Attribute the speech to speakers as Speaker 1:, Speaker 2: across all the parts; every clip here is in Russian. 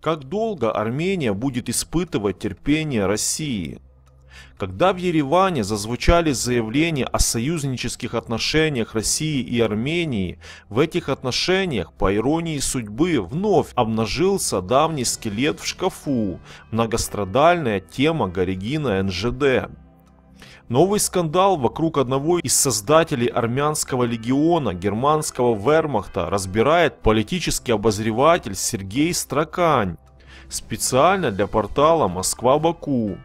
Speaker 1: Как долго Армения будет испытывать терпение России? Когда в Ереване зазвучали заявления о союзнических отношениях России и Армении, в этих отношениях, по иронии судьбы, вновь обнажился давний скелет в шкафу, многострадальная тема Горегина НЖД. Новый скандал вокруг одного из создателей армянского легиона германского вермахта разбирает политический обозреватель Сергей Стракань специально для портала Москва-Баку.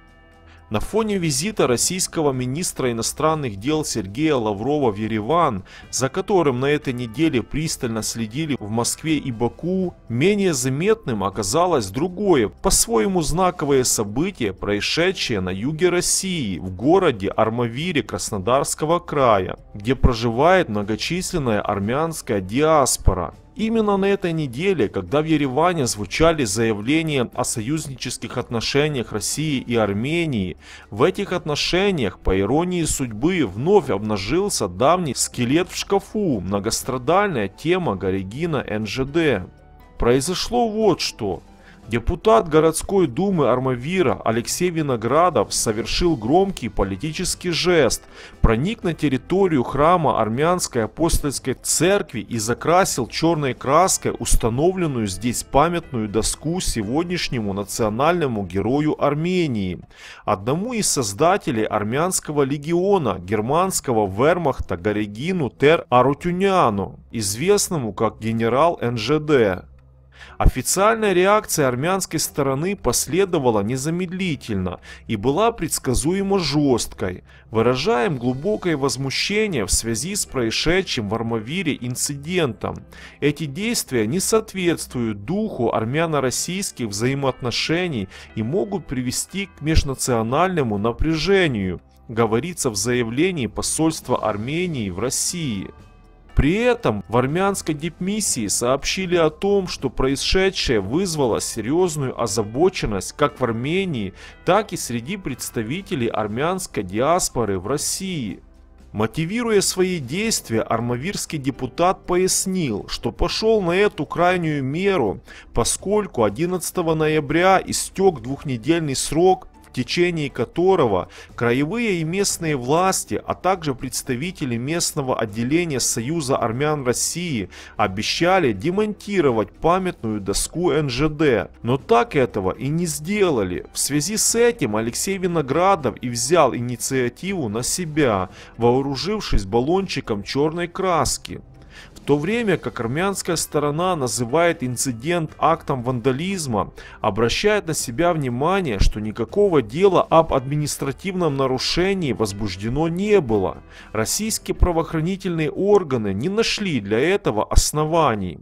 Speaker 1: На фоне визита российского министра иностранных дел Сергея Лаврова в Ереван, за которым на этой неделе пристально следили в Москве и Баку, менее заметным оказалось другое, по-своему знаковое событие, происшедшее на юге России, в городе Армавире Краснодарского края, где проживает многочисленная армянская диаспора. Именно на этой неделе, когда в Ереване звучали заявления о союзнических отношениях России и Армении, в этих отношениях, по иронии судьбы, вновь обнажился давний скелет в шкафу, многострадальная тема Горегина НЖД. Произошло вот что. Депутат городской думы Армавира Алексей Виноградов совершил громкий политический жест, проник на территорию храма армянской апостольской церкви и закрасил черной краской установленную здесь памятную доску сегодняшнему национальному герою Армении, одному из создателей армянского легиона германского вермахта Горегину Тер Арутюняну, известному как генерал НЖД. Официальная реакция армянской стороны последовала незамедлительно и была предсказуемо жесткой. Выражаем глубокое возмущение в связи с происшедшим в Армавире инцидентом. Эти действия не соответствуют духу армяно-российских взаимоотношений и могут привести к межнациональному напряжению, говорится в заявлении посольства Армении в России. При этом в армянской дипмиссии сообщили о том, что происшедшее вызвало серьезную озабоченность как в Армении, так и среди представителей армянской диаспоры в России. Мотивируя свои действия, армавирский депутат пояснил, что пошел на эту крайнюю меру, поскольку 11 ноября истек двухнедельный срок, течение которого краевые и местные власти, а также представители местного отделения Союза армян России обещали демонтировать памятную доску НЖД. Но так этого и не сделали. В связи с этим Алексей Виноградов и взял инициативу на себя, вооружившись баллончиком черной краски. В то время как армянская сторона называет инцидент актом вандализма, обращает на себя внимание, что никакого дела об административном нарушении возбуждено не было. Российские правоохранительные органы не нашли для этого оснований.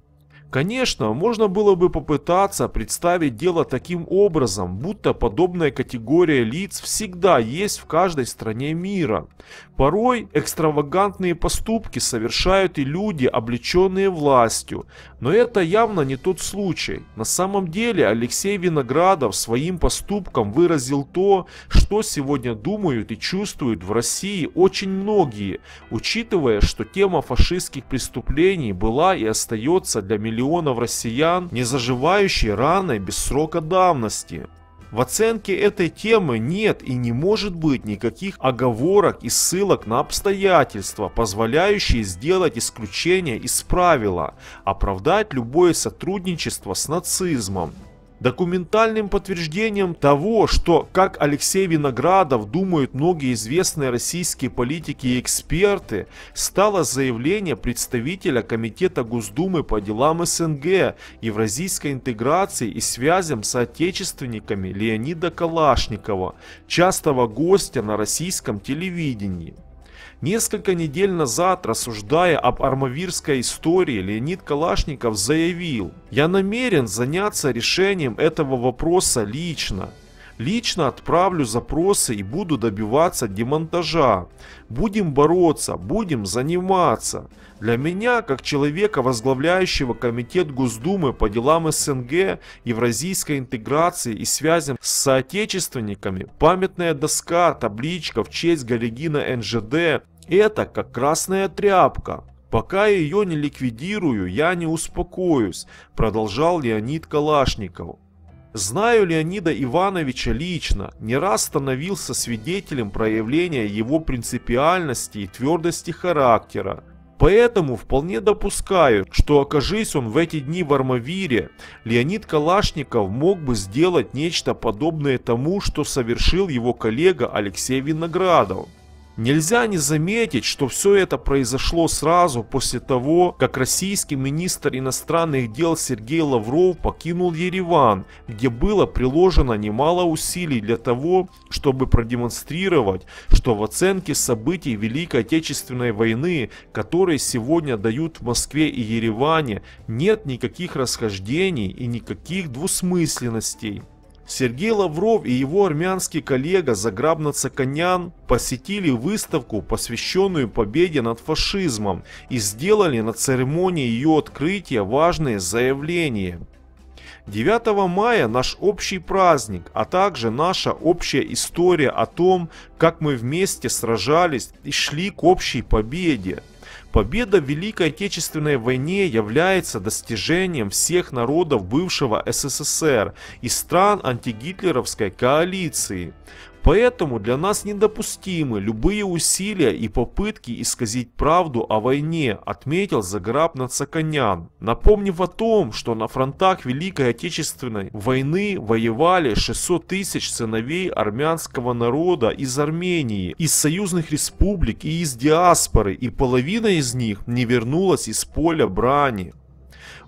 Speaker 1: Конечно, можно было бы попытаться представить дело таким образом, будто подобная категория лиц всегда есть в каждой стране мира. Порой экстравагантные поступки совершают и люди, облеченные властью, но это явно не тот случай. На самом деле Алексей Виноградов своим поступком выразил то, что сегодня думают и чувствуют в России очень многие, учитывая, что тема фашистских преступлений была и остается для миллионов миллионов россиян, не заживающей раной без срока давности. В оценке этой темы нет и не может быть никаких оговорок и ссылок на обстоятельства, позволяющие сделать исключение из правила, оправдать любое сотрудничество с нацизмом. Документальным подтверждением того, что, как Алексей Виноградов думают многие известные российские политики и эксперты, стало заявление представителя Комитета Госдумы по делам СНГ, Евразийской интеграции и связям с отечественниками Леонида Калашникова, частого гостя на российском телевидении. Несколько недель назад, рассуждая об армавирской истории, Леонид Калашников заявил, «Я намерен заняться решением этого вопроса лично. Лично отправлю запросы и буду добиваться демонтажа. Будем бороться, будем заниматься. Для меня, как человека, возглавляющего Комитет Госдумы по делам СНГ, евразийской интеграции и связям с соотечественниками, памятная доска, табличка в честь Горегина НЖД это как красная тряпка. Пока ее не ликвидирую, я не успокоюсь, продолжал Леонид Калашников. Знаю Леонида Ивановича лично, не раз становился свидетелем проявления его принципиальности и твердости характера. Поэтому вполне допускаю, что окажись он в эти дни в Армавире, Леонид Калашников мог бы сделать нечто подобное тому, что совершил его коллега Алексей Виноградов. Нельзя не заметить, что все это произошло сразу после того, как российский министр иностранных дел Сергей Лавров покинул Ереван, где было приложено немало усилий для того, чтобы продемонстрировать, что в оценке событий Великой Отечественной войны, которые сегодня дают в Москве и Ереване, нет никаких расхождений и никаких двусмысленностей. Сергей Лавров и его армянский коллега Заграб Нацаканян посетили выставку, посвященную победе над фашизмом, и сделали на церемонии ее открытия важные заявления. 9 мая наш общий праздник, а также наша общая история о том, как мы вместе сражались и шли к общей победе. Победа в Великой Отечественной войне является достижением всех народов бывшего СССР и стран антигитлеровской коалиции. Поэтому для нас недопустимы любые усилия и попытки исказить правду о войне, отметил Заграб Нацаканян, напомнив о том, что на фронтах Великой Отечественной войны воевали 600 тысяч сыновей армянского народа из Армении, из союзных республик и из диаспоры, и половина из них не вернулась из поля брани.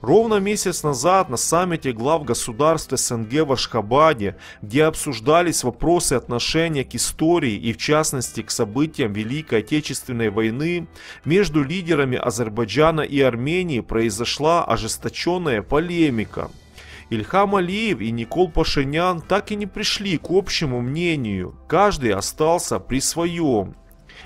Speaker 1: Ровно месяц назад на саммите глав государств СНГ в Ашхабаде, где обсуждались вопросы отношения к истории и в частности к событиям Великой Отечественной войны, между лидерами Азербайджана и Армении произошла ожесточенная полемика. Ильхам Алиев и Никол Пашинян так и не пришли к общему мнению, каждый остался при своем.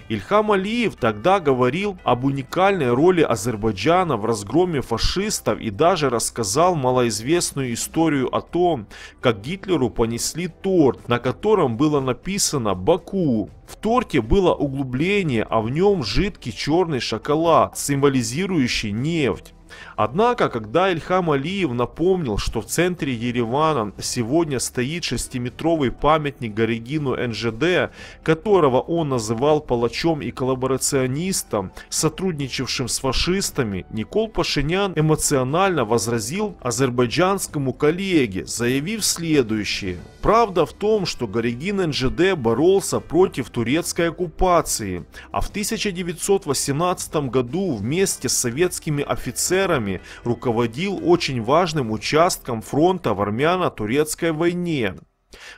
Speaker 1: Ильхам Алиев тогда говорил об уникальной роли Азербайджана в разгроме фашистов и даже рассказал малоизвестную историю о том, как Гитлеру понесли торт, на котором было написано «Баку». В торте было углубление, а в нем жидкий черный шоколад, символизирующий нефть. Однако, когда Ильхам Алиев напомнил, что в центре Еревана сегодня стоит шестиметровый памятник Горегину НЖД, которого он называл палачом и коллаборационистом, сотрудничавшим с фашистами, Никол Пашинян эмоционально возразил азербайджанскому коллеге, заявив следующее. Правда в том, что Горегин НЖД боролся против турецкой оккупации, а в 1918 году вместе с советскими офицерами офицерами руководил очень важным участком фронта в армяно-турецкой войне.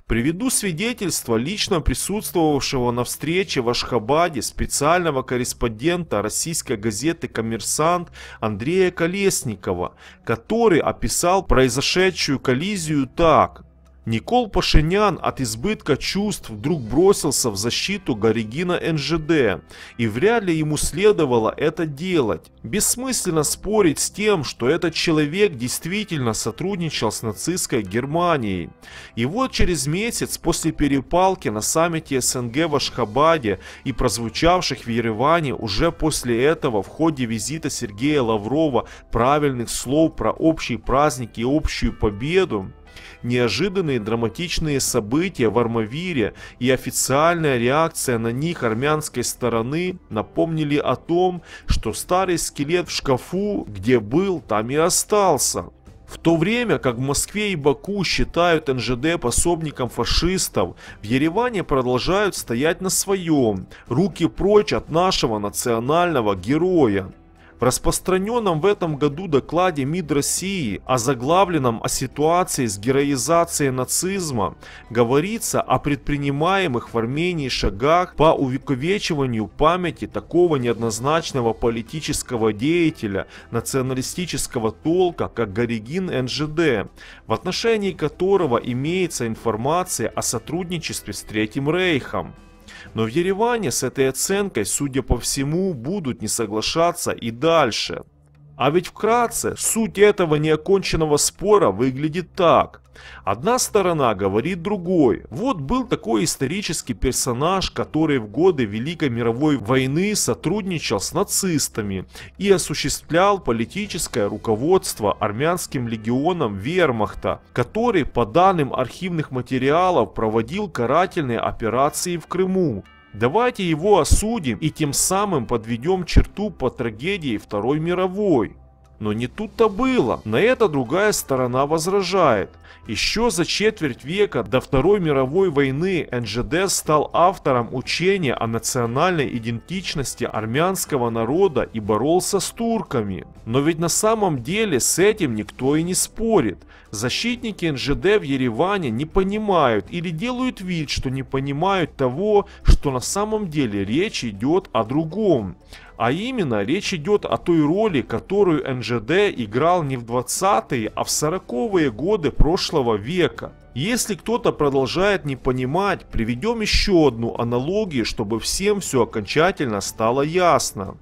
Speaker 1: Приведу свидетельство лично присутствовавшего на встрече в Ашхабаде специального корреспондента российской газеты «Коммерсант» Андрея Колесникова, который описал произошедшую коллизию так – Никол Пашинян от избытка чувств вдруг бросился в защиту Горегина НЖД, и вряд ли ему следовало это делать. Бессмысленно спорить с тем, что этот человек действительно сотрудничал с нацистской Германией. И вот через месяц после перепалки на саммите СНГ в Ашхабаде и прозвучавших в Ереване уже после этого в ходе визита Сергея Лаврова правильных слов про общие праздники и общую победу, Неожиданные драматичные события в Армавире и официальная реакция на них армянской стороны напомнили о том, что старый скелет в шкафу, где был, там и остался. В то время как в Москве и Баку считают НЖД пособником фашистов, в Ереване продолжают стоять на своем, руки прочь от нашего национального героя. В распространенном в этом году докладе МИД России о заглавленном о ситуации с героизацией нацизма говорится о предпринимаемых в Армении шагах по увековечиванию памяти такого неоднозначного политического деятеля националистического толка, как Горигин НЖД, в отношении которого имеется информация о сотрудничестве с Третьим Рейхом. Но в Ереване с этой оценкой, судя по всему, будут не соглашаться и дальше. А ведь вкратце суть этого неоконченного спора выглядит так. Одна сторона говорит другой. Вот был такой исторический персонаж, который в годы Великой мировой войны сотрудничал с нацистами и осуществлял политическое руководство армянским легионом Вермахта, который, по данным архивных материалов, проводил карательные операции в Крыму. Давайте его осудим и тем самым подведем черту по трагедии Второй мировой. Но не тут-то было. На это другая сторона возражает. Еще за четверть века до Второй мировой войны НЖД стал автором учения о национальной идентичности армянского народа и боролся с турками. Но ведь на самом деле с этим никто и не спорит. Защитники НЖД в Ереване не понимают или делают вид, что не понимают того, что на самом деле речь идет о другом. А именно, речь идет о той роли, которую НЖД играл не в 20-е, а в 40-е годы прошлого века. Если кто-то продолжает не понимать, приведем еще одну аналогию, чтобы всем все окончательно стало ясно.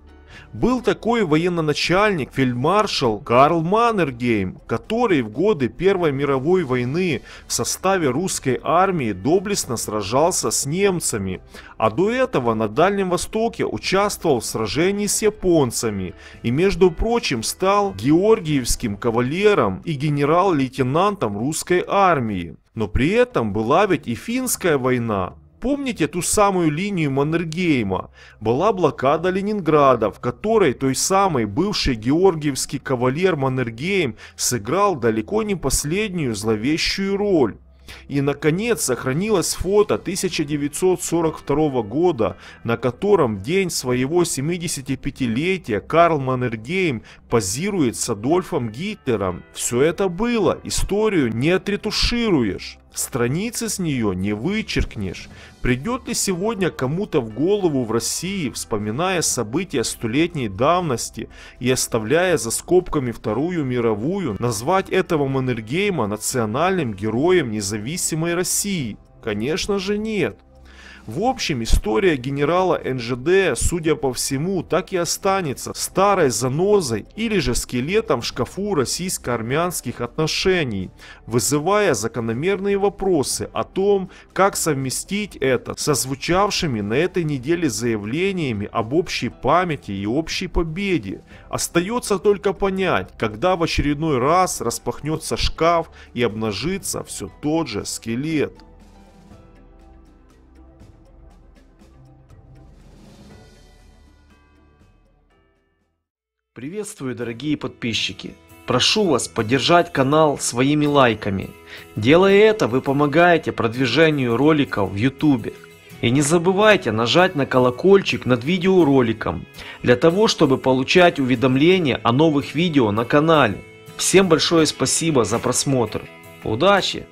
Speaker 1: Был такой военно фельдмаршал Карл Маннергейм, который в годы Первой мировой войны в составе русской армии доблестно сражался с немцами, а до этого на Дальнем Востоке участвовал в сражении с японцами и, между прочим, стал георгиевским кавалером и генерал-лейтенантом русской армии. Но при этом была ведь и финская война, Помните ту самую линию Маннергейма? Была блокада Ленинграда, в которой той самый бывший георгиевский кавалер Маннергейм сыграл далеко не последнюю зловещую роль. И, наконец, сохранилось фото 1942 года, на котором в день своего 75-летия Карл Маннергейм позирует с Адольфом Гитлером. Все это было, историю не отретушируешь. Страницы с нее не вычеркнешь. Придет ли сегодня кому-то в голову в России, вспоминая события столетней давности и оставляя за скобками Вторую мировую, назвать этого Маннергейма национальным героем независимой России? Конечно же нет. В общем, история генерала НЖД, судя по всему, так и останется старой занозой или же скелетом в шкафу российско-армянских отношений, вызывая закономерные вопросы о том, как совместить это со звучавшими на этой неделе заявлениями об общей памяти и общей победе. Остается только понять, когда в очередной раз распахнется шкаф и обнажится все тот же скелет. Приветствую, дорогие подписчики! Прошу вас поддержать канал своими лайками. Делая это, вы помогаете продвижению роликов в YouTube. И не забывайте нажать на колокольчик над видеороликом, для того, чтобы получать уведомления о новых видео на канале. Всем большое спасибо за просмотр. Удачи!